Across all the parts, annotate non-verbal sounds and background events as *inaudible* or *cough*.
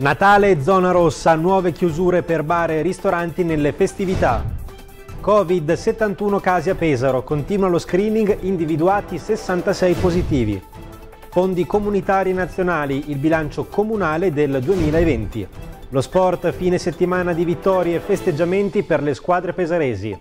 Natale, zona rossa, nuove chiusure per bar e ristoranti nelle festività. Covid, 71 casi a Pesaro, continua lo screening, individuati 66 positivi. Fondi comunitari nazionali, il bilancio comunale del 2020. Lo sport, fine settimana di vittorie e festeggiamenti per le squadre pesaresi.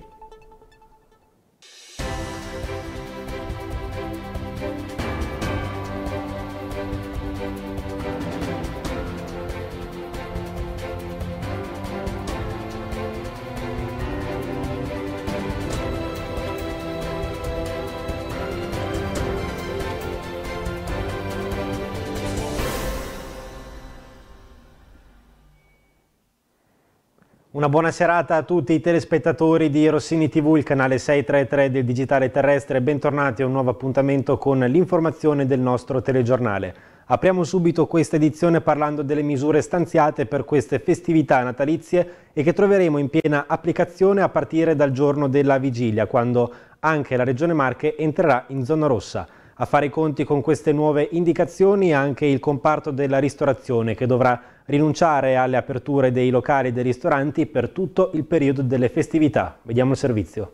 Una buona serata a tutti i telespettatori di Rossini TV, il canale 633 del Digitale Terrestre. Bentornati a un nuovo appuntamento con l'informazione del nostro telegiornale. Apriamo subito questa edizione parlando delle misure stanziate per queste festività natalizie e che troveremo in piena applicazione a partire dal giorno della vigilia, quando anche la Regione Marche entrerà in zona rossa. A fare i conti con queste nuove indicazioni anche il comparto della ristorazione che dovrà rinunciare alle aperture dei locali e dei ristoranti per tutto il periodo delle festività. Vediamo il servizio.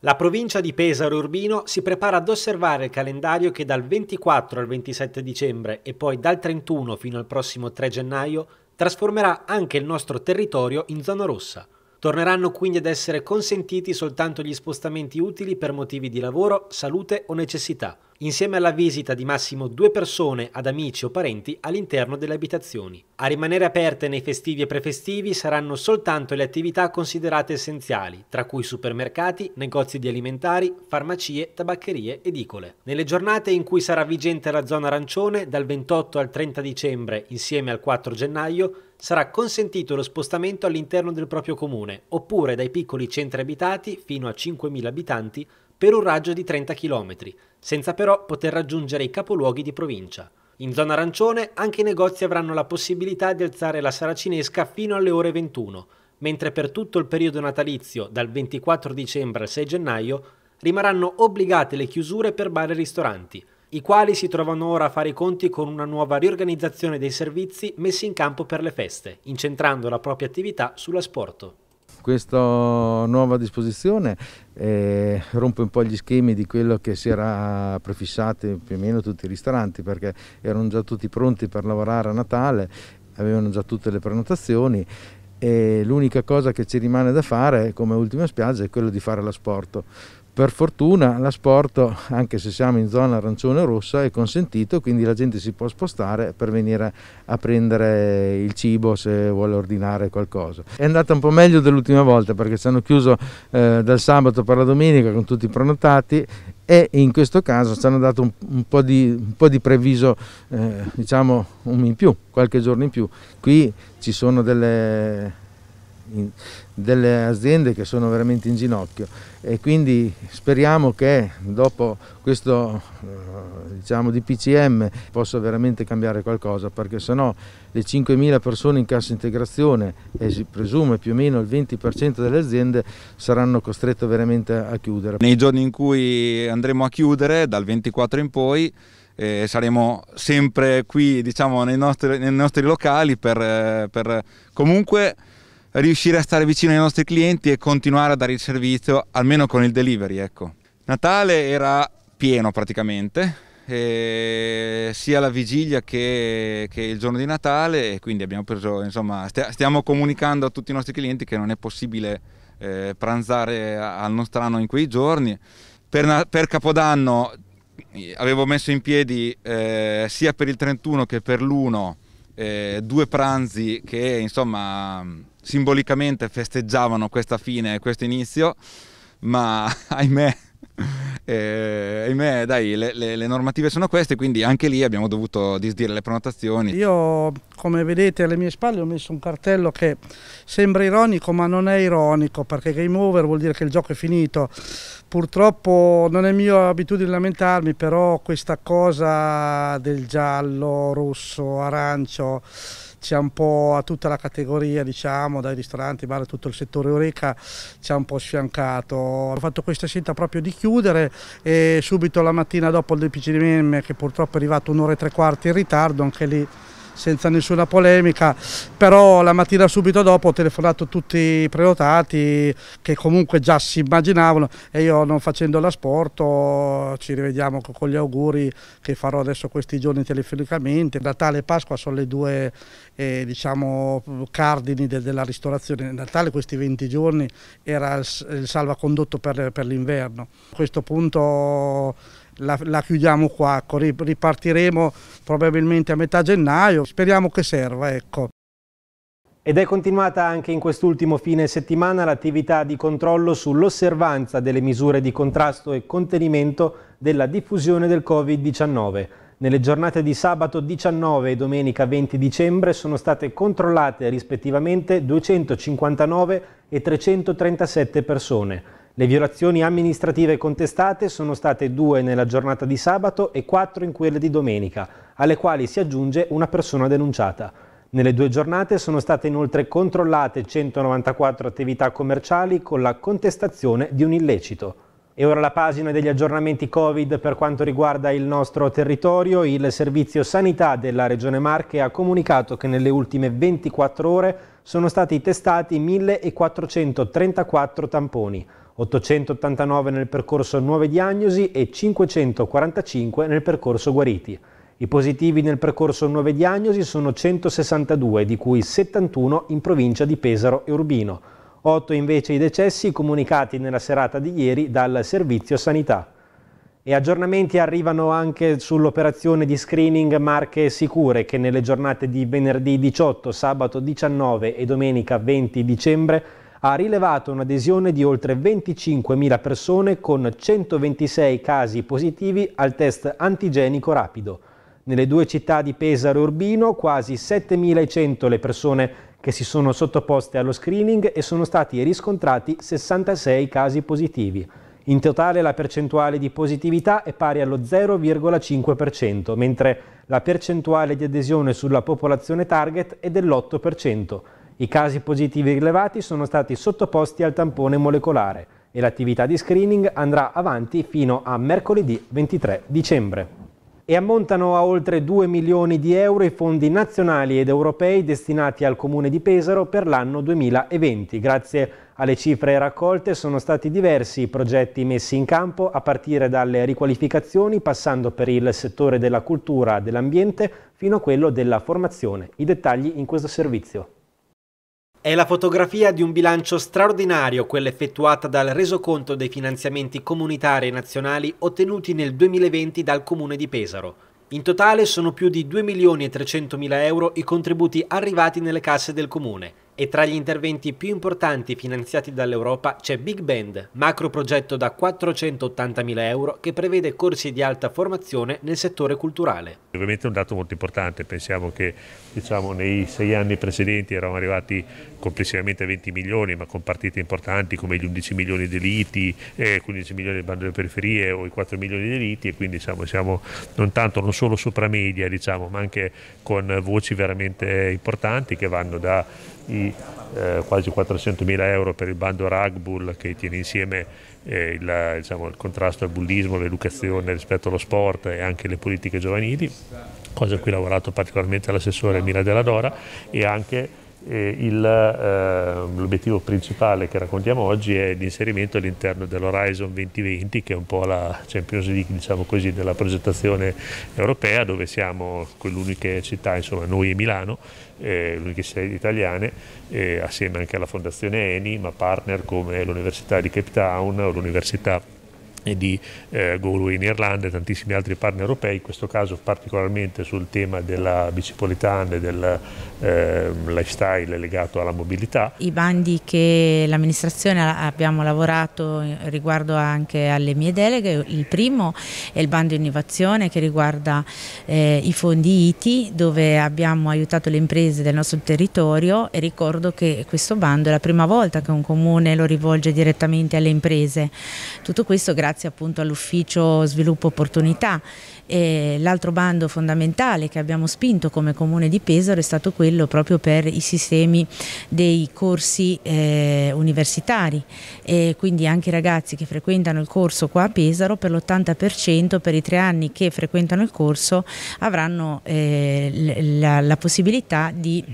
La provincia di Pesaro Urbino si prepara ad osservare il calendario che dal 24 al 27 dicembre e poi dal 31 fino al prossimo 3 gennaio trasformerà anche il nostro territorio in zona rossa. Torneranno quindi ad essere consentiti soltanto gli spostamenti utili per motivi di lavoro, salute o necessità, insieme alla visita di massimo due persone ad amici o parenti all'interno delle abitazioni. A rimanere aperte nei festivi e prefestivi saranno soltanto le attività considerate essenziali, tra cui supermercati, negozi di alimentari, farmacie, tabaccherie, edicole. Nelle giornate in cui sarà vigente la zona arancione, dal 28 al 30 dicembre insieme al 4 gennaio, sarà consentito lo spostamento all'interno del proprio comune, oppure dai piccoli centri abitati fino a 5.000 abitanti per un raggio di 30 km, senza però poter raggiungere i capoluoghi di provincia. In zona arancione anche i negozi avranno la possibilità di alzare la saracinesca fino alle ore 21, mentre per tutto il periodo natalizio, dal 24 dicembre al 6 gennaio, rimarranno obbligate le chiusure per bar e ristoranti, i quali si trovano ora a fare i conti con una nuova riorganizzazione dei servizi messi in campo per le feste, incentrando la propria attività sull'asporto. Questa nuova disposizione eh, rompe un po' gli schemi di quello che si era prefissato più o meno tutti i ristoranti perché erano già tutti pronti per lavorare a Natale, avevano già tutte le prenotazioni e l'unica cosa che ci rimane da fare come ultima spiaggia è quello di fare l'asporto per fortuna l'asporto, anche se siamo in zona arancione o rossa, è consentito, quindi la gente si può spostare per venire a prendere il cibo se vuole ordinare qualcosa. È andata un po' meglio dell'ultima volta perché ci hanno chiuso eh, dal sabato per la domenica con tutti i prenotati e in questo caso ci hanno dato un, un, po, di, un po, di, previso, eh, diciamo un in più, qualche giorno in più. Qui ci sono delle in, delle aziende che sono veramente in ginocchio e quindi speriamo che dopo questo eh, diciamo, DPCM possa veramente cambiare qualcosa perché sennò le 5.000 persone in cassa integrazione e si presume più o meno il 20% delle aziende saranno costrette veramente a chiudere. Nei giorni in cui andremo a chiudere, dal 24 in poi, eh, saremo sempre qui diciamo, nei, nostri, nei nostri locali per, eh, per comunque riuscire a stare vicino ai nostri clienti e continuare a dare il servizio, almeno con il delivery. Ecco. Natale era pieno praticamente, sia la vigilia che, che, il giorno di Natale e quindi abbiamo preso, insomma, stiamo comunicando a tutti i nostri clienti che non è possibile eh, pranzare al nostrano in quei giorni. Per, per Capodanno avevo messo in piedi eh, sia per il 31 che per l'1 eh, due pranzi che insomma simbolicamente festeggiavano questa fine e questo inizio, ma *laughs* ahimè, eh, ahimè dai, le, le, le, normative sono queste, quindi anche lì abbiamo dovuto disdire le prenotazioni. Io, come vedete alle mie spalle, ho messo un cartello che sembra ironico, ma non è ironico, perché game over vuol dire che il gioco è finito. Purtroppo non è mia abitudine lamentarmi, però questa cosa del giallo, rosso, arancio c'è un po' a tutta la categoria, diciamo, dai ristoranti, bar, tutto il settore Eureka ci ha un po' sfiancato. Ho fatto questa scelta proprio di chiudere e subito la mattina dopo il DPCM, che purtroppo è arrivato un'ora e tre quarti in ritardo, anche lì senza nessuna polemica, però la mattina subito dopo ho telefonato tutti i prenotati che comunque già si immaginavano e io non facendo l'asporto ci rivediamo con gli auguri che farò adesso questi giorni telefonicamente. Natale e Pasqua sono le due eh, diciamo, cardini de della ristorazione. Natale questi 20 giorni era il, il salvacondotto per, per l'inverno. A questo punto la, la chiudiamo qua, ecco. ripartiremo probabilmente a metà gennaio, speriamo che serva. Ecco. Ed è continuata anche in quest'ultimo fine settimana l'attività di controllo sull'osservanza delle misure di contrasto e contenimento della diffusione del Covid-19. Nelle giornate di sabato 19 e domenica 20 dicembre sono state controllate rispettivamente 259 e 337 persone. Le violazioni amministrative contestate sono state due nella giornata di sabato e quattro in quelle di domenica, alle quali si aggiunge una persona denunciata. Nelle due giornate sono state inoltre controllate 194 attività commerciali con la contestazione di un illecito. E ora la pagina degli aggiornamenti Covid per quanto riguarda il nostro territorio. Il Servizio Sanità della Regione Marche ha comunicato che nelle ultime 24 ore sono stati testati 1434 tamponi. 889 nel percorso nuove diagnosi e 545 nel percorso guariti. I positivi nel percorso nuove diagnosi sono 162, di cui 71 in provincia di Pesaro e Urbino. 8 invece i decessi comunicati nella serata di ieri dal Servizio Sanità. E aggiornamenti arrivano anche sull'operazione di screening Marche Sicure che nelle giornate di venerdì 18, sabato 19 e domenica 20 dicembre ha rilevato un'adesione di oltre 25.000 persone con 126 casi positivi al test antigenico rapido. Nelle due città di Pesaro e Urbino quasi 7.100 le persone che si sono sottoposte allo screening e sono stati riscontrati 66 casi positivi. In totale la percentuale di positività è pari allo 0,5%, mentre la percentuale di adesione sulla popolazione target è dell'8%. I casi positivi rilevati sono stati sottoposti al tampone molecolare e l'attività di screening andrà avanti fino a mercoledì 23 dicembre e ammontano a oltre 2 milioni di euro i fondi nazionali ed europei destinati al Comune di Pesaro per l'anno 2020. Grazie alle cifre raccolte sono stati diversi i progetti messi in campo a partire dalle riqualificazioni passando per il settore della cultura, e dell'ambiente fino a quello della formazione. I dettagli in questo servizio. È la fotografia di un bilancio straordinario, quella effettuata dal resoconto dei finanziamenti comunitari e nazionali ottenuti nel 2020 dal Comune di Pesaro. In totale sono più di 2 milioni e 300 mila euro i contributi arrivati nelle casse del Comune. E tra gli interventi più importanti finanziati dall'Europa c'è Big Band, macro progetto da 480.000 euro che prevede corsi di alta formazione nel settore culturale. Ovviamente è un dato molto importante, pensiamo che diciamo, nei sei anni precedenti eravamo arrivati complessivamente a 20 milioni, ma con partite importanti come gli 11 milioni di liti, eh, 15 milioni di bando delle periferie o i 4 milioni di liti e quindi diciamo, siamo non tanto, non solo sopra media diciamo, ma anche con voci veramente importanti che vanno da i eh, quasi 400.000 euro per il bando Ragbull che tiene insieme eh, il, diciamo, il, contrasto al bullismo, l'educazione rispetto allo sport e anche le politiche giovanili, cosa a cui ha lavorato particolarmente l'assessore Mila Della Dora e anche eh, ehm, l'obiettivo principale che raccontiamo oggi è l'inserimento all'interno dell'Horizon 2020 che è un po' la Champions League diciamo così, della progettazione europea dove siamo quell'unica città, insomma noi e Milano, eh, l'Università italiane, eh, assieme anche alla Fondazione ENI, ma partner come l'Università di Cape Town o l'Università e di eh, Guru in Irlanda e tantissimi altri partner europei, in questo caso particolarmente sul tema della bicipolitana e del eh, lifestyle legato alla mobilità. I bandi che l'amministrazione abbiamo lavorato eh, riguardo anche alle mie deleghe, il primo è il bando innovazione che riguarda eh, i fondi ITI dove abbiamo aiutato le imprese del nostro territorio e ricordo che questo bando è la prima volta che un comune lo rivolge direttamente alle imprese. Tutto questo grazie grazie appunto all'ufficio sviluppo opportunità. l'altro bando fondamentale che abbiamo spinto come comune di Pesaro è stato quello proprio per i sistemi dei corsi eh, universitari e quindi anche i ragazzi che frequentano il corso qua a Pesaro per l'80% per i tre anni che frequentano il corso avranno eh, la, la possibilità di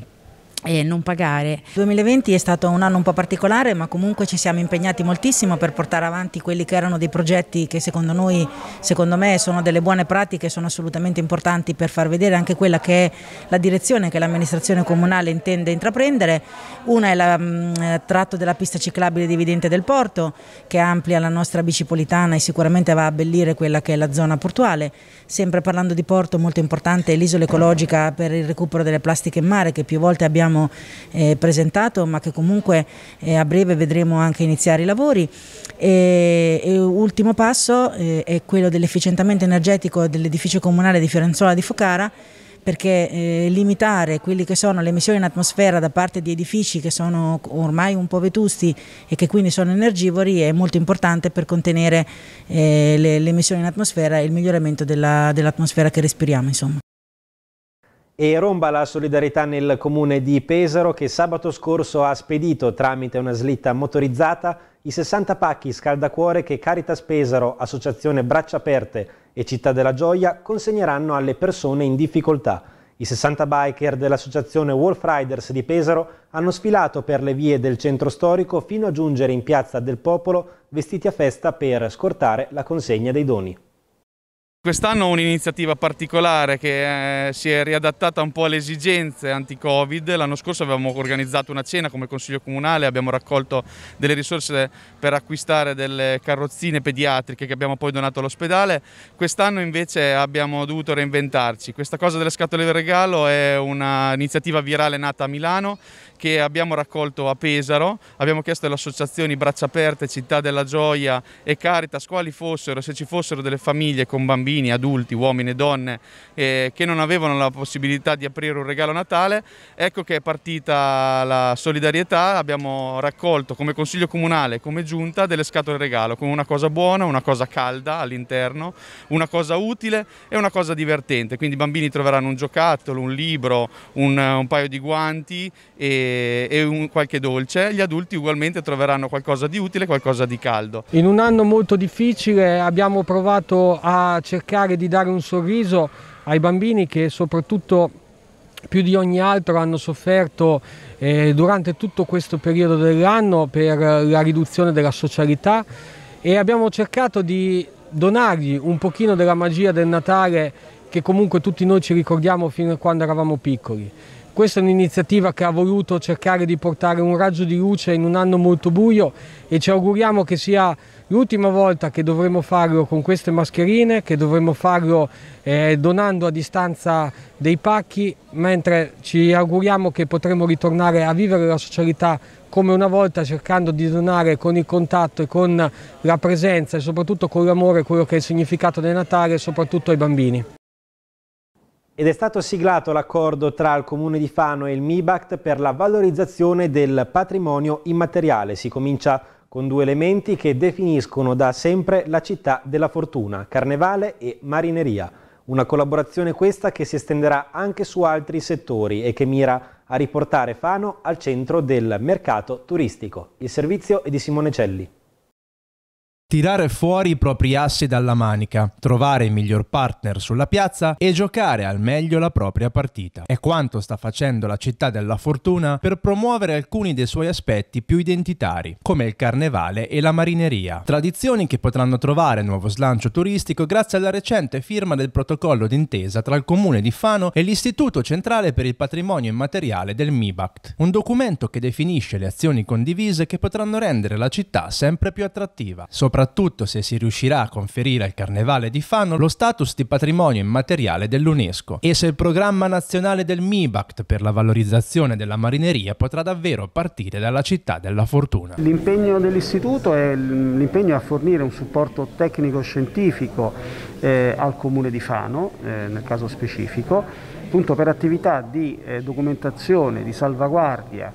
e non pagare. Il 2020 è stato un anno un po' particolare ma comunque ci siamo impegnati moltissimo per portare avanti quelli che erano dei progetti che secondo noi, secondo me sono delle buone pratiche, sono assolutamente importanti per far vedere anche quella che è la direzione che l'amministrazione comunale intende intraprendere. Una è il mm, tratto della pista ciclabile dividente del Porto che amplia la nostra bicipolitana e sicuramente va a abbellire quella che è la zona portuale. Sempre parlando di porto molto importante è l'isola ecologica per il recupero delle plastiche in mare che più volte abbiamo abbiamo eh, presentato ma che comunque eh, a breve vedremo anche iniziare i lavori. E, e ultimo passo eh, è quello dell'efficientamento energetico dell'edificio comunale di Fiorenzola di Focara perché eh, limitare quelle che sono le emissioni in atmosfera da parte di edifici che sono ormai un po' vetusti e che quindi sono energivori è molto importante per contenere eh, le, le, emissioni in atmosfera e il miglioramento dell'atmosfera che respiriamo. Insomma e romba la solidarietà nel comune di Pesaro che sabato scorso ha spedito tramite una slitta motorizzata i 60 pacchi scaldacuore che Caritas Pesaro, Associazione Braccia Aperte e Città della Gioia consegneranno alle persone in difficoltà. I 60 biker dell'associazione Wolf Riders di Pesaro hanno sfilato per le vie del centro storico fino a giungere in piazza del Popolo vestiti a festa per scortare la consegna dei doni. Quest'anno ho un'iniziativa particolare che eh, si è riadattata un po' alle esigenze anti-Covid. L'anno scorso avevamo organizzato una cena come Consiglio Comunale, abbiamo raccolto delle risorse per acquistare delle carrozzine pediatriche che abbiamo poi donato all'ospedale. Quest'anno invece abbiamo dovuto reinventarci. Questa cosa delle scatole del regalo è un'iniziativa virale nata a Milano che abbiamo raccolto a Pesaro, abbiamo chiesto alle associazioni Braccia Aperte, Città della Gioia e Caritas quali fossero, se ci fossero delle famiglie con bambini, adulti, uomini e donne eh, che non avevano la possibilità di aprire un regalo Natale, ecco che è partita la solidarietà, abbiamo raccolto come Consiglio Comunale, come Giunta, delle scatole regalo, con una cosa buona, una cosa calda all'interno, una cosa utile e una cosa divertente, quindi i bambini troveranno un giocattolo, un libro, un, un paio di guanti e e, un, qualche dolce, gli adulti ugualmente troveranno qualcosa di utile, qualcosa di caldo. In un anno molto difficile abbiamo provato a cercare di dare un sorriso ai bambini che soprattutto più di ogni altro hanno sofferto eh, durante tutto questo periodo dell'anno per la riduzione della socialità e abbiamo cercato di donargli un pochino della magia del Natale che comunque tutti noi ci ricordiamo fino a quando eravamo piccoli. Questa è un'iniziativa che ha voluto cercare di portare un raggio di luce in un anno molto buio e ci auguriamo che sia l'ultima volta che dovremo farlo con queste mascherine, che dovremo farlo eh, donando a distanza dei pacchi, mentre ci auguriamo che potremo ritornare a vivere la socialità come una volta cercando di donare con il contatto e con la presenza e soprattutto con l'amore quello che è il significato del Natale soprattutto ai bambini ed è stato siglato l'accordo tra il Comune di Fano e il MIBACT per la valorizzazione del patrimonio immateriale. Si comincia con due elementi che definiscono da sempre la città della fortuna, carnevale e marineria. Una collaborazione questa che si estenderà anche su altri settori e che mira a riportare Fano al centro del mercato turistico. Il servizio è di Simone Celli. Tirare fuori i propri assi dalla manica, trovare il miglior partner sulla piazza e giocare al meglio la propria partita. È quanto sta facendo la città della fortuna per promuovere alcuni dei suoi aspetti più identitari, come il carnevale e la marineria, tradizioni che potranno trovare nuovo slancio turistico grazie alla recente firma del protocollo d'intesa tra il comune di Fano e l'Istituto Centrale per il Patrimonio Immateriale del MIBACT, un documento che definisce le azioni condivise che potranno rendere la città sempre più attrattiva, Sopra soprattutto se si riuscirà a conferire al Carnevale di Fano lo status di patrimonio immateriale dell'UNESCO e se il programma nazionale del MIBACT per la valorizzazione della marineria potrà davvero partire dalla città della fortuna. L'impegno dell'istituto è l'impegno a fornire un supporto tecnico-scientifico eh, al comune di Fano, eh, nel caso specifico, appunto per attività di eh, documentazione, di salvaguardia,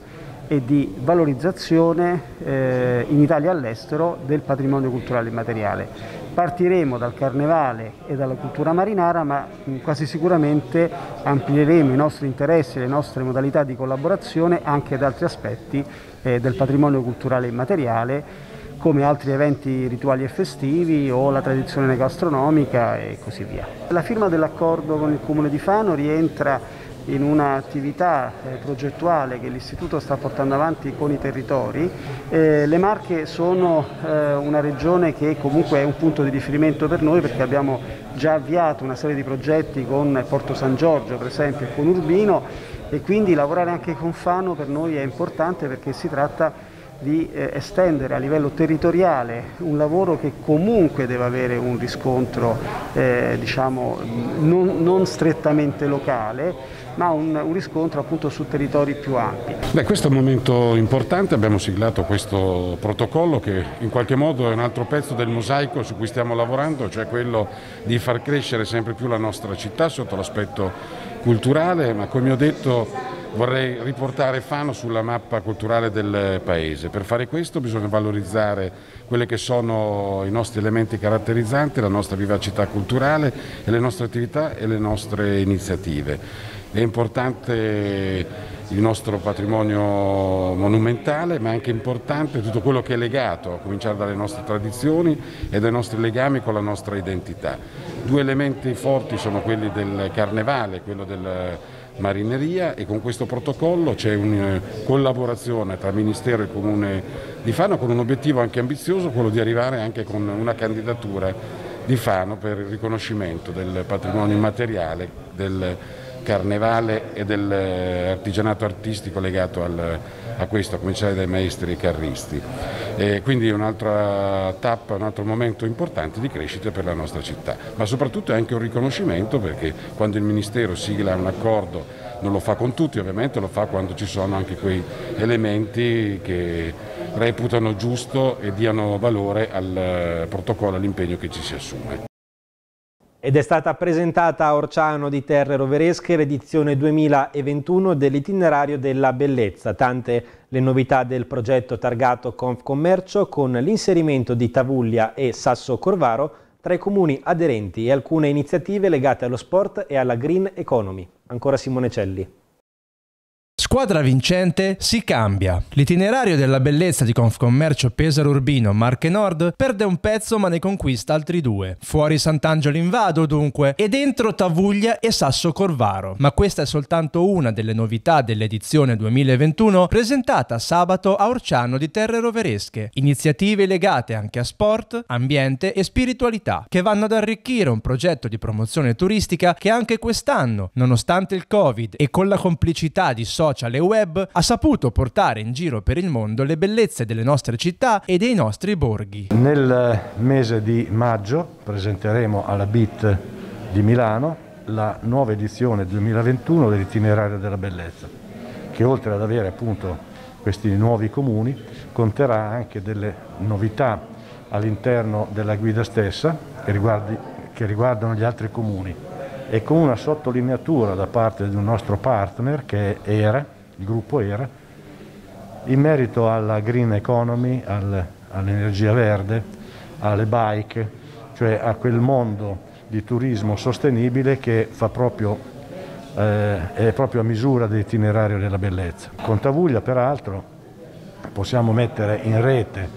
e di valorizzazione eh, in Italia e all'estero del patrimonio culturale immateriale. Partiremo dal carnevale e dalla cultura marinara, ma quasi sicuramente amplieremo i nostri interessi e le nostre modalità di collaborazione anche ad altri aspetti eh, del patrimonio culturale immateriale come altri eventi rituali e festivi o la tradizione gastronomica e così via. La firma dell'accordo con il Comune di Fano rientra in un'attività eh, progettuale che l'Istituto sta portando avanti con i territori. Eh, le Marche sono eh, una regione che comunque è un punto di riferimento per noi perché abbiamo già avviato una serie di progetti con Porto San Giorgio per esempio e con Urbino e quindi lavorare anche con Fano per noi è importante perché si tratta di di eh, estendere a livello territoriale un lavoro che comunque deve avere un riscontro eh, diciamo, non, non, strettamente locale ma un, un, riscontro appunto su territori più ampi. Beh, questo è un momento importante, abbiamo siglato questo protocollo che in qualche modo è un altro pezzo del mosaico su cui stiamo lavorando, cioè quello di far crescere sempre più la nostra città sotto l'aspetto culturale, ma come ho detto Vorrei riportare Fano sulla mappa culturale del paese. Per fare questo bisogna valorizzare quelli che sono i nostri elementi caratterizzanti, la nostra vivacità culturale e le nostre attività e le nostre iniziative. È importante il nostro patrimonio monumentale, ma è anche importante tutto quello che è legato, a cominciare dalle nostre tradizioni e dai nostri legami con la nostra identità. Due elementi forti sono quelli del carnevale, quello del marineria e con questo protocollo c'è una eh, collaborazione tra Ministero e Comune di Fano con un obiettivo anche ambizioso, quello di arrivare anche con una candidatura di Fano per il riconoscimento del patrimonio immateriale del carnevale e dell'artigianato eh, artistico legato al, a questo, a cominciare dai maestri e carristi. E quindi un'altra tappa, un altro momento importante di crescita per la nostra città, ma soprattutto è anche un riconoscimento perché quando il Ministero sigla un accordo non lo fa con tutti ovviamente, lo fa quando ci sono anche quei elementi che reputano giusto e diano valore al eh, protocollo, all'impegno che ci si assume ed è stata presentata a Orciano di Terre Roveresche l'edizione 2021 dell'itinerario della bellezza, tante le novità del progetto targato Confcommercio con l'inserimento di Tavuglia e Sasso Corvaro tra i comuni aderenti e alcune iniziative legate allo sport e alla green economy. Ancora Simone Celli. Squadra vincente si cambia. L'itinerario della bellezza di Confcommercio Pesaro Urbino Marche Nord perde un pezzo ma ne conquista altri due. Fuori Sant'Angelo in dunque e dentro Tavuglia e Sasso Corvaro. Ma questa è soltanto una delle novità dell'edizione 2021 presentata sabato a Orciano di Terre Roveresche. Iniziative legate anche a sport, ambiente e spiritualità che vanno ad arricchire un progetto di promozione turistica che anche quest'anno, nonostante il Covid e con la complicità di social social e web, ha saputo portare in giro per il mondo le bellezze delle nostre città e dei nostri borghi. Nel mese di maggio presenteremo alla BIT di Milano la nuova edizione 2021 dell'itinerario della bellezza, che oltre ad avere appunto questi nuovi comuni conterrà anche delle novità all'interno della guida stessa che, riguardi, che riguardano gli altri comuni e con una sottolineatura da parte di un nostro partner che era, il gruppo era, in merito alla green economy, al, all'energia verde, alle bike, cioè a quel mondo di turismo sostenibile che proprio, eh, è proprio a misura dell'itinerario della bellezza. Con Tavuglia peraltro possiamo mettere in rete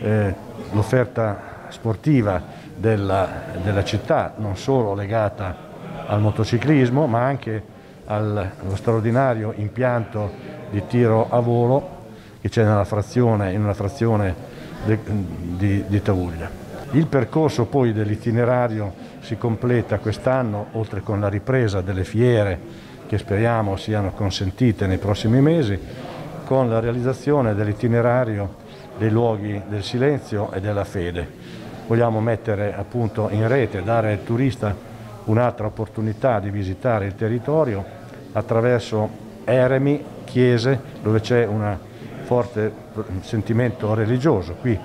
eh, l'offerta sportiva della, della città, non solo legata a al motociclismo ma anche allo straordinario impianto di tiro a volo che c'è nella frazione, in una frazione de, di, di Tavuglia. Il percorso poi dell'itinerario si completa quest'anno oltre con la ripresa delle fiere che speriamo siano consentite nei prossimi mesi con la realizzazione dell'itinerario dei luoghi del silenzio e della fede. Vogliamo mettere appunto in rete, dare al turista un'altra opportunità di visitare il territorio attraverso eremi, chiese dove c'è un forte sentimento religioso. Qui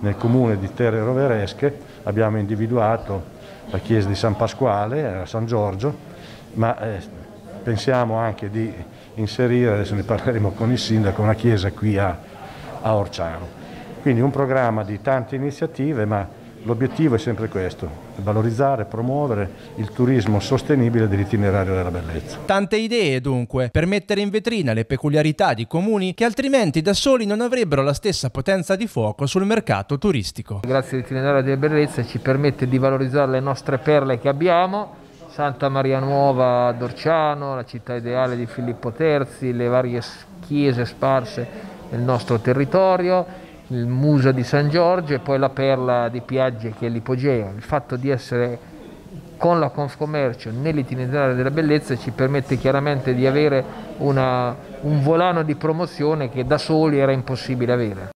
nel comune di Terre Roveresche abbiamo individuato la chiesa di San Pasquale, eh, a San Giorgio, ma eh, pensiamo anche di inserire, adesso ne parleremo con il sindaco, una chiesa qui a, a Orciano. Quindi un programma di tante iniziative, ma L'obiettivo è sempre questo, valorizzare e promuovere il turismo sostenibile dell'itinerario della bellezza. Tante idee dunque per mettere in vetrina le peculiarità di comuni che altrimenti da soli non avrebbero la stessa potenza di fuoco sul mercato turistico. Grazie all'itinerario della bellezza ci permette di valorizzare le nostre perle che abbiamo, Santa Maria Nuova d'Orciano, la città ideale di Filippo III, le varie chiese sparse nel nostro territorio il muso di San Giorgio e poi la perla di Piaggia che è l'Ipogeo. Il fatto di essere con la Confcommercio nell'itinerario della bellezza ci permette chiaramente di avere una, un volano di promozione che da soli era impossibile avere.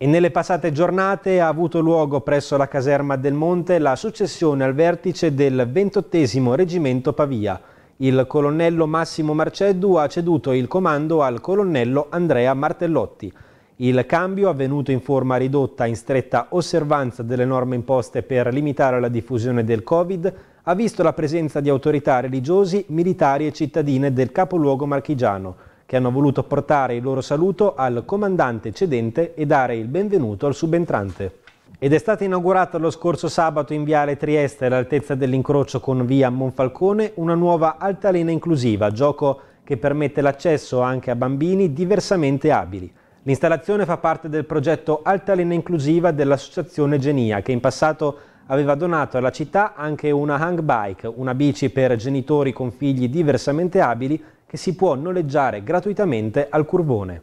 E nelle passate giornate ha avuto luogo presso la caserma del Monte la successione al vertice del 28 Reggimento Pavia. Il colonnello Massimo Marceddu ha ceduto il comando al colonnello Andrea Martellotti. Il cambio, avvenuto in forma ridotta in stretta osservanza delle norme imposte per limitare la diffusione del Covid, ha visto la presenza di autorità religiosi, militari e cittadine del capoluogo marchigiano, che hanno voluto portare il loro saluto al comandante cedente e dare il benvenuto al subentrante. Ed è stata inaugurata lo scorso sabato in Viale Trieste, all'altezza dell'incrocio con Via Monfalcone, una nuova altalena inclusiva, gioco che permette l'accesso anche a bambini diversamente abili. L'installazione fa parte del progetto Altalena Inclusiva dell'associazione Genia, che in passato aveva donato alla città anche una hang bike, una bici per genitori con figli diversamente abili che si può noleggiare gratuitamente al Curvone.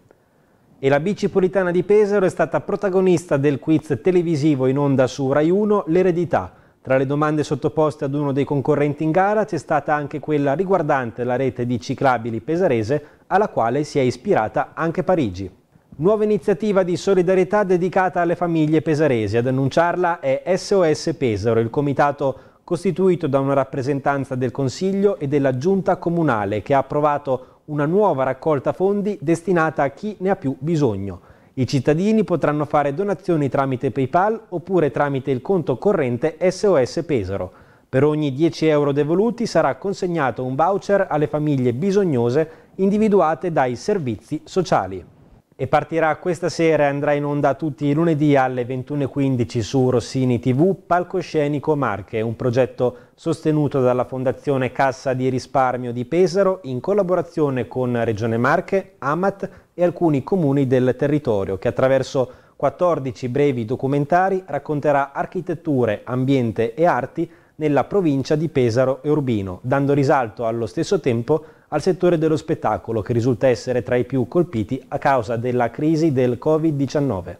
E la bici politana di Pesaro è stata protagonista del quiz televisivo in onda su Rai 1 L'eredità. Tra le domande sottoposte ad uno dei concorrenti in gara c'è stata anche quella riguardante la rete di ciclabili pesarese alla quale si è ispirata anche Parigi. Nuova iniziativa di solidarietà dedicata alle famiglie pesaresi. Ad annunciarla è SOS Pesaro, il comitato costituito da una rappresentanza del Consiglio e della Giunta Comunale che ha approvato una nuova raccolta fondi destinata a chi ne ha più bisogno. I cittadini potranno fare donazioni tramite Paypal oppure tramite il conto corrente SOS Pesaro. Per ogni 10 euro devoluti sarà consegnato un voucher alle famiglie bisognose individuate dai servizi sociali e partirà questa sera e andrà in onda tutti i lunedì alle 21.15 su Rossini TV Palcoscenico Marche, un progetto sostenuto dalla Fondazione Cassa di Risparmio di Pesaro in collaborazione con Regione Marche, Amat e alcuni comuni del territorio che attraverso 14 brevi documentari racconterà architetture, ambiente e arti nella provincia di Pesaro e Urbino, dando risalto allo stesso tempo a al settore dello spettacolo che risulta essere tra i più colpiti a causa della crisi del Covid-19.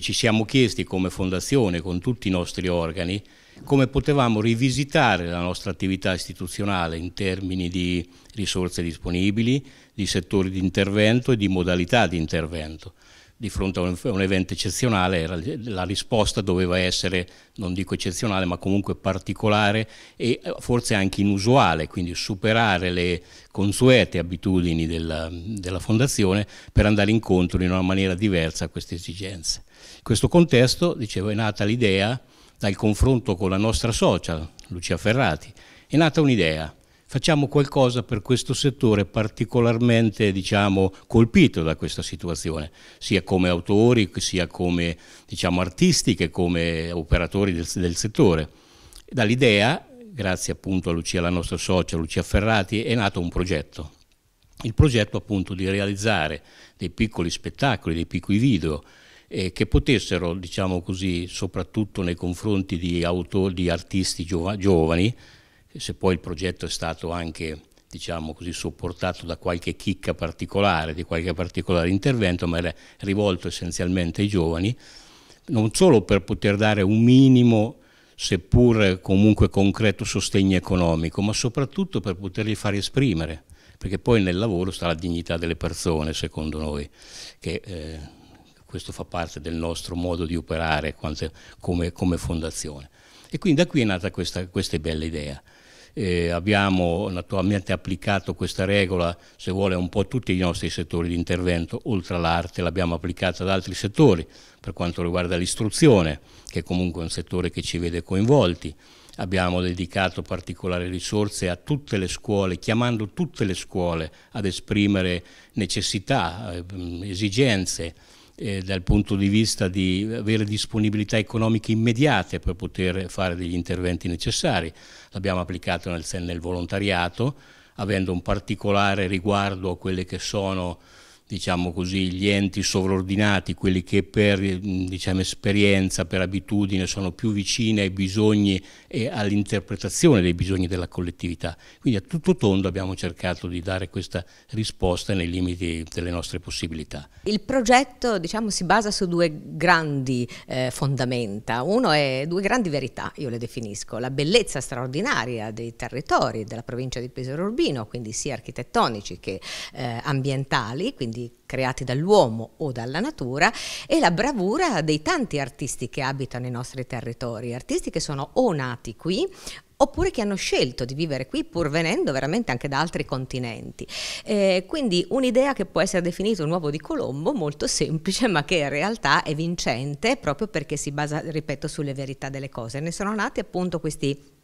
Ci siamo chiesti come fondazione, con tutti i nostri organi, come potevamo rivisitare la nostra attività istituzionale in termini di risorse disponibili, di settori di intervento e di modalità di intervento di fronte a un, a un evento eccezionale era, la risposta doveva essere, non dico eccezionale, ma comunque particolare e eh, forse anche inusuale, quindi superare le consuete abitudini della, della fondazione per andare incontro in una maniera diversa a queste esigenze. In questo contesto, dicevo, è nata l'idea dal confronto con la nostra social, Lucia Ferrati, è nata un'idea facciamo qualcosa per questo settore particolarmente diciamo, colpito da questa situazione, sia come autori, sia come diciamo, artisti che come operatori del, del settore. Dall'idea, grazie appunto a Lucia, la nostra socia Lucia Ferrati, è nato un progetto. Il progetto appunto di realizzare dei piccoli spettacoli, dei piccoli video, eh, che potessero, diciamo così, soprattutto nei confronti di, autori, di artisti giovani, se poi il progetto è stato anche diciamo così, supportato da qualche chicca particolare, di qualche particolare intervento, ma era rivolto essenzialmente ai giovani, non solo per poter dare un minimo, seppur comunque concreto, sostegno economico, ma soprattutto per poterli far esprimere, perché poi nel lavoro sta la dignità delle persone, secondo noi, che eh, questo fa parte del nostro modo di operare quante, come, come, fondazione. E quindi da qui è nata questa, questa bella idea eh, abbiamo naturalmente applicato questa regola, se vuole, un po' a tutti i nostri settori di intervento, oltre all'arte l'abbiamo applicata ad altri settori, per quanto riguarda l'istruzione, che è comunque un settore che ci vede coinvolti. Abbiamo dedicato particolari risorse a tutte le scuole, chiamando tutte le scuole ad esprimere necessità, eh, esigenze, eh, dal punto di vista di avere disponibilità economiche immediate per poter fare degli interventi necessari. L'abbiamo applicato nel, nel volontariato, avendo un particolare riguardo a quelli che sono diciamo così, gli enti sovraordinati, quelli che per diciamo, esperienza, per abitudine sono più vicini ai bisogni e all'interpretazione dei bisogni della collettività. Quindi a tutto tondo abbiamo cercato di dare questa risposta nei limiti delle nostre possibilità. Il progetto diciamo, si basa su due grandi eh, fondamenta, uno è due grandi verità, io le definisco, la bellezza straordinaria dei territori della provincia di Pesaro Urbino, quindi sia architettonici che eh, ambientali, quindi creati dall'uomo o dalla natura, e la bravura dei tanti artisti che abitano i nostri territori, artisti che sono o nati nati qui oppure che hanno scelto di vivere qui pur venendo veramente anche da altri continenti. Eh, quindi un'idea che può essere definita un uovo di Colombo, molto semplice, ma che in realtà è vincente proprio perché si basa, ripeto, sulle verità delle cose. Ne sono nati appunto questi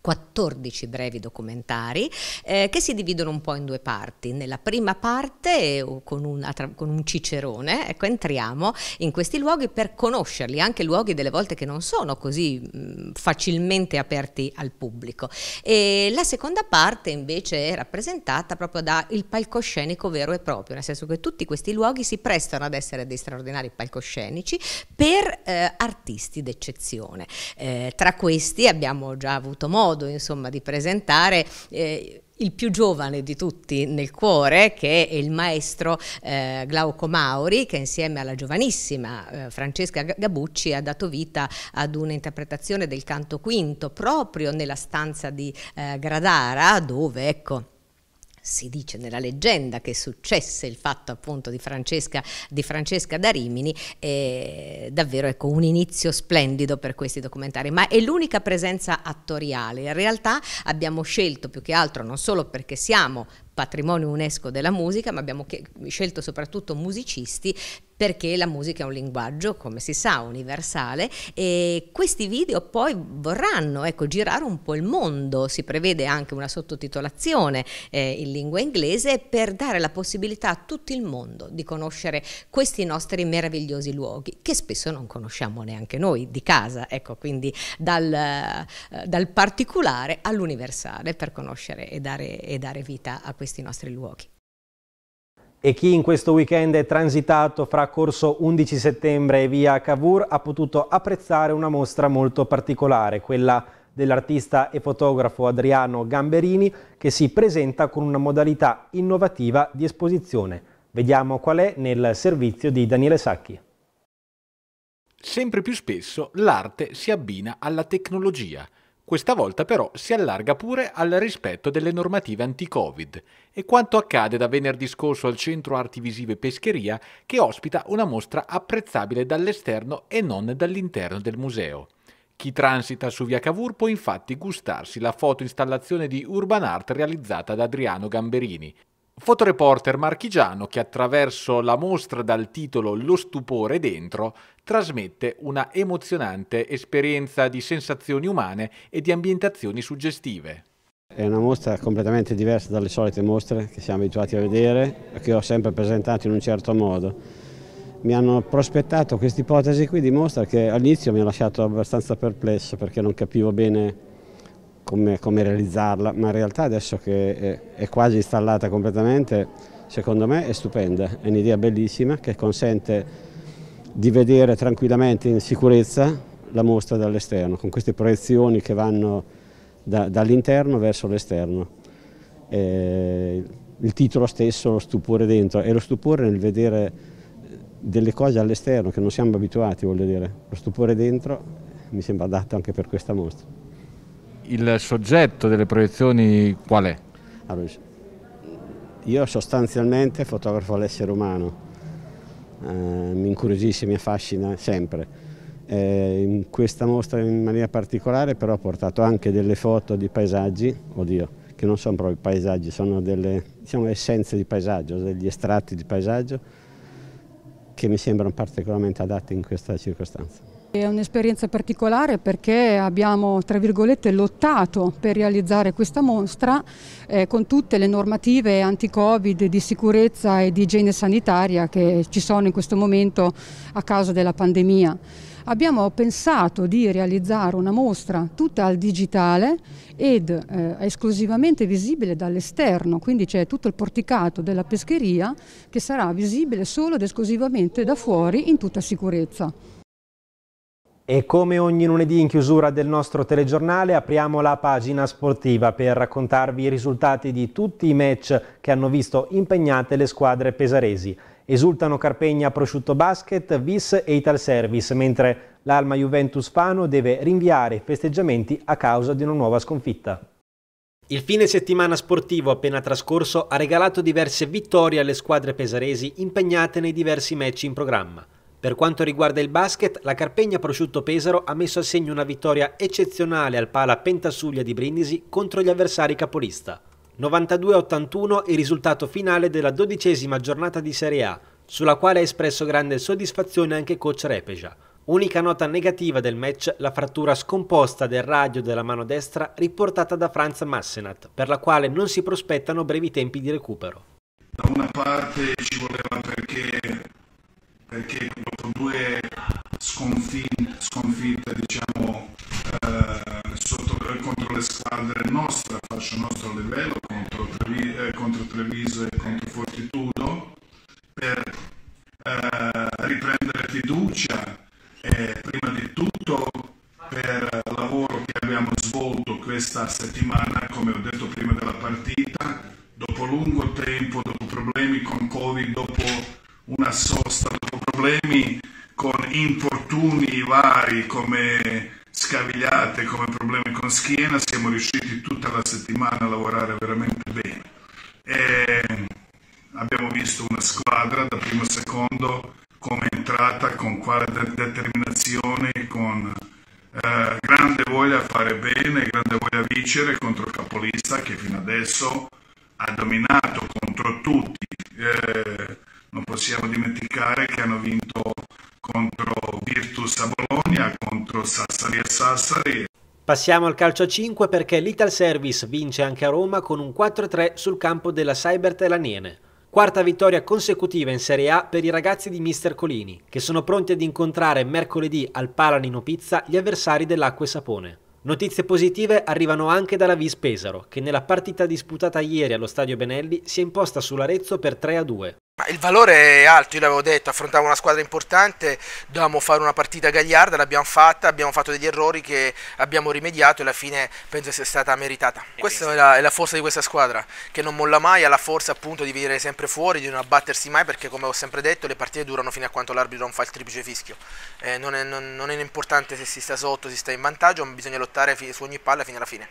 14 brevi documentari eh, che si dividono un po' in due parti. Nella prima parte, eh, con, una, con, un cicerone, ecco, entriamo in questi luoghi per conoscerli, anche luoghi delle volte che non sono così mh, facilmente aperti al pubblico. E la seconda parte invece è rappresentata proprio dal palcoscenico vero e proprio, nel senso che tutti questi luoghi si prestano ad essere dei straordinari palcoscenici per eh, artisti d'eccezione. Eh, tra questi abbiamo già avuto modo modo insomma, di presentare eh, il più giovane di tutti nel cuore, che è il maestro eh, Glauco Mauri, che insieme alla giovanissima eh, Francesca Gabucci ha dato vita ad un'interpretazione del canto quinto proprio nella stanza di eh, Gradara, dove ecco si dice nella leggenda che successe il fatto appunto di Francesca, di Francesca da Rimini, è davvero ecco, un inizio splendido per questi documentari, ma è l'unica presenza attoriale. In realtà abbiamo scelto più che altro non solo perché siamo patrimonio UNESCO della musica, ma abbiamo scelto soprattutto musicisti perché la musica è un linguaggio, come si sa, universale e questi video poi vorranno ecco, girare un po' il mondo, si prevede anche una sottotitolazione eh, in lingua inglese per dare la possibilità a tutto il mondo di conoscere questi nostri meravigliosi luoghi che spesso non conosciamo neanche noi di casa, ecco, quindi dal, eh, dal particolare all'universale per conoscere e dare, e dare vita a questi questi nostri luoghi. E chi in questo weekend è transitato fra corso 11 settembre e via Cavour ha potuto apprezzare una mostra molto particolare, quella dell'artista e fotografo Adriano Gamberini che si presenta con una modalità innovativa di esposizione. Vediamo qual è nel servizio di Daniele Sacchi. Sempre più spesso l'arte si abbina alla tecnologia – questa volta però si allarga pure al rispetto delle normative anti-Covid e quanto accade da venerdì scorso al Centro Arti Visive Pescheria che ospita una mostra apprezzabile dall'esterno e non dall'interno del museo. Chi transita su via Cavour può infatti gustarsi la installazione di Urban Art realizzata da Adriano Gamberini, fotoreporter marchigiano che attraverso la mostra dal titolo Lo stupore dentro trasmette una emozionante esperienza di sensazioni umane e di ambientazioni suggestive. È una mostra completamente diversa dalle solite mostre che siamo abituati a vedere e che ho sempre presentato in un certo modo. Mi hanno prospettato questa ipotesi qui di mostra che all'inizio mi ha lasciato abbastanza perplesso perché non capivo bene come, come realizzarla, ma in realtà adesso che è, è quasi installata completamente, secondo me è stupenda, è un'idea bellissima che consente di vedere tranquillamente in sicurezza la mostra dall'esterno, con queste proiezioni che vanno da, dall'interno verso l'esterno. il titolo stesso, lo stupore dentro, è lo stupore nel vedere delle cose all'esterno che non siamo abituati, voglio dire. Lo stupore dentro mi sembra adatto anche per questa mostra il soggetto delle proiezioni qual è? Allora, io sostanzialmente fotografo l'essere umano, eh, mi incuriosisce, mi affascina sempre. Eh, in questa mostra in maniera particolare però ho portato anche delle foto di paesaggi, oddio, che non sono proprio paesaggi, sono delle diciamo, essenze di paesaggio, degli estratti di paesaggio che mi sembrano particolarmente adatti in questa circostanza. È un'esperienza particolare perché abbiamo, tra virgolette, lottato per realizzare questa mostra eh, con tutte le normative anti-Covid di sicurezza e di igiene sanitaria che ci sono in questo momento a causa della pandemia. Abbiamo pensato di realizzare una mostra tutta al digitale ed eh, esclusivamente visibile dall'esterno, quindi c'è tutto il porticato della pescheria che sarà visibile solo ed esclusivamente da fuori in tutta sicurezza. E come ogni lunedì in chiusura del nostro telegiornale apriamo la pagina sportiva per raccontarvi i risultati di tutti i match che hanno visto impegnate le squadre pesaresi. Esultano Carpegna Prosciutto Basket, Vis e Ital Service, mentre l'Alma Juventus Fano deve rinviare i festeggiamenti a causa di una nuova sconfitta. Il fine settimana sportivo appena trascorso ha regalato diverse vittorie alle squadre pesaresi impegnate nei diversi match in programma. Per quanto riguarda il basket, la Carpegna Prosciutto Pesaro ha messo a segno una vittoria eccezionale al pala Pentasuglia di Brindisi contro gli avversari capolista. 92-81 il risultato finale della dodicesima giornata di Serie A, sulla quale ha espresso grande soddisfazione anche coach Repeja. Unica nota negativa del match, la frattura scomposta del radio della mano destra riportata da Franz Massenat, per la quale non si prospettano brevi tempi di recupero. Da una parte ci voleva perché perché dopo due sconfitte, sconfitte diciamo, eh, sotto, contro le squadre nostre, faccio nostro livello, contro, Trevi, eh, contro Treviso e contro Fortitudo, per eh, riprendere fiducia e prima di tutto per il lavoro che abbiamo svolto questa settimana, come ho detto prima della partita, dopo lungo tempo, dopo problemi con Covid, dopo una sosta dopo problemi con infortuni vari come scavigliate, come problemi con schiena, siamo riusciti tutta la settimana a lavorare veramente bene. E ehm, abbiamo visto una squadra da primo a secondo come entrata, con quale determinazione, con eh, grande voglia a fare bene, grande voglia a vincere contro il capolista che fino adesso ha dominato possiamo dimenticare che hanno vinto contro Virtus a Bologna, contro Sassari a Sassari. Passiamo al calcio a 5 perché l'Ital Service vince anche a Roma con un 4-3 sul campo della Cyber Telaniene. Quarta vittoria consecutiva in Serie A per i ragazzi di Mister Colini, che sono pronti ad incontrare mercoledì al Palanino Pizza gli avversari dell'Acqua e Sapone. Notizie positive arrivano anche dalla Vis Pesaro, che nella partita disputata ieri allo stadio Benelli si è imposta sull'Arezzo per 3-2. Ma il valore è alto, io l'avevo detto, affrontavo una squadra importante, dovevamo fare una partita gagliarda, l'abbiamo fatta, abbiamo fatto degli errori che abbiamo rimediato e alla fine penso sia stata meritata. Questa è la, è la, forza di questa squadra, che non molla mai, ha la forza appunto di venire sempre fuori, di non abbattersi mai, perché come ho sempre detto le partite durano fino a quando l'arbitro non fa il triplice fischio. Eh, non, è, non, non è importante se si sta sotto, si sta in vantaggio, ma bisogna lottare su ogni palla fino alla fine.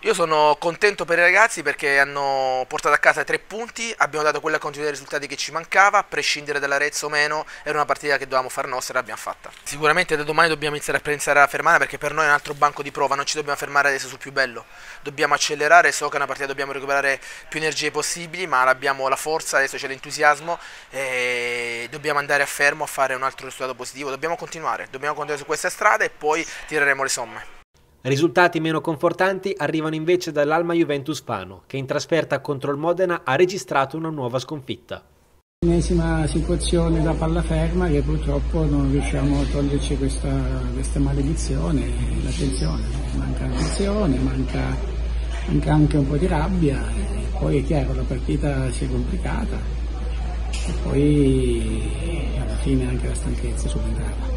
Io sono contento per i ragazzi perché hanno portato a casa tre punti, abbiamo dato quella continuità dei risultati che ci mancava, a prescindere dall'Arezzo o meno, era una partita che dovevamo far nostra e l'abbiamo fatta. Sicuramente da domani dobbiamo iniziare a pensare alla fermata perché per noi è un altro banco di prova, non ci dobbiamo fermare adesso sul più bello, dobbiamo accelerare, so che è una partita dobbiamo recuperare più energie possibili, ma abbiamo la forza, adesso c'è l'entusiasmo e dobbiamo andare a fermo a fare un altro risultato positivo, dobbiamo continuare, dobbiamo continuare su questa strada e poi tireremo le somme. Risultati meno confortanti arrivano invece dall'Alma Juventus Fano, che in trasferta contro il Modena ha registrato una nuova sconfitta. L'ennesima situazione da pallaferma che purtroppo non riusciamo a toglierci questa, questa maledizione, l'attenzione, manca attenzione, manca, manca anche un po' di rabbia, poi è chiaro la partita si è complicata e poi alla fine anche la stanchezza subentrava.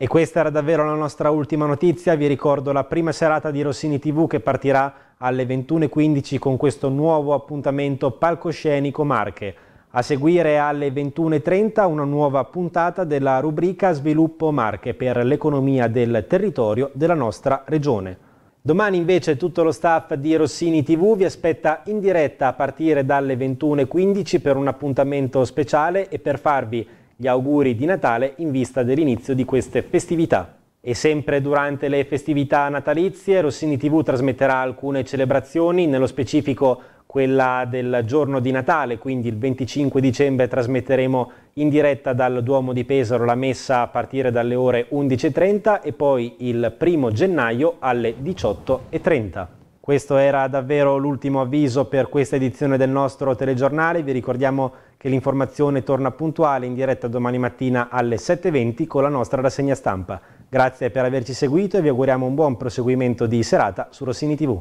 E questa era davvero la nostra ultima notizia, vi ricordo la prima serata di Rossini TV che partirà alle 21.15 con questo nuovo appuntamento palcoscenico Marche. A seguire alle 21.30 una nuova puntata della rubrica Sviluppo Marche per l'economia del territorio della nostra regione. Domani invece tutto lo staff di Rossini TV vi aspetta in diretta a partire dalle 21.15 per un appuntamento speciale e per farvi gli auguri di Natale in vista dell'inizio di queste festività. E sempre durante le festività natalizie Rossini TV trasmetterà alcune celebrazioni, nello specifico quella del giorno di Natale, quindi il 25 dicembre trasmetteremo in diretta dal Duomo di Pesaro la messa a partire dalle ore 11.30 e poi il 1 gennaio alle 18.30. Questo era davvero l'ultimo avviso per questa edizione del nostro telegiornale, vi ricordiamo che l'informazione torna puntuale in diretta domani mattina alle 7.20 con la nostra rassegna stampa. Grazie per averci seguito e vi auguriamo un buon proseguimento di serata su Rossini TV.